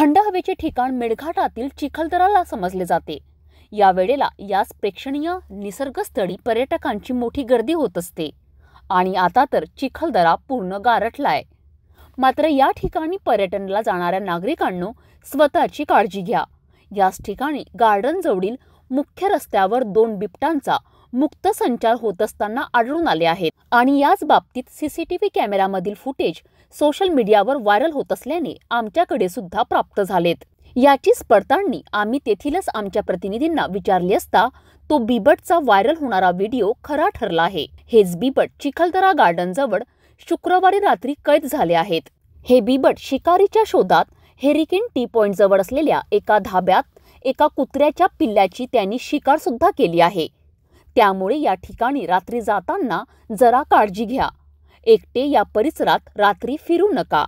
थंड हवेचे ठिकाण मेळघाटातील चिखलदराला समजले जाते या वेळेला याच प्रेक्षणीय निसर्गस्थळी पर्यटकांची मोठी गर्दी होत असते आणि आता तर चिखलदरा पूर्ण गारठलाय मात्र या ठिकाणी पर्यटनाला जाणाऱ्या नागरिकांनो स्वतःची काळजी घ्या याच ठिकाणी गार्डनजवळील मुख्य रस्त्यावर दोन बिबटांचा मुक्त संचार होत असताना आढळून आले आहेत आणि याच बाबतीत सीसीटीव्ही कॅमेरामधील फुटेज सोशल मीडियावर व्हायरल होत असल्याने आमच्याकडे सुद्धा प्राप्त झालेत याची पडताळणी आम्ही तेथीलच आमच्या प्रतिनिधींना विचारली असता तो बिबटचा व्हायरल होणारा व्हिडिओ खरा ठरला आहे हेच बिबट चिखलदरा गार्डनजवळ शुक्रवारी रात्री कैद झाले आहेत हे बिबट शिकारीच्या शोधात हेरिकेन टी पॉइंट जवळ असलेल्या एका धाब्यात एका कुत्र्याच्या पिल्ल्याची त्यांनी शिकार सुद्धा केली आहे त्यामुळे या ठिकाणी रात्री जाताना जरा काळजी घ्या एकटे या परिसरात रात्री फिरू नका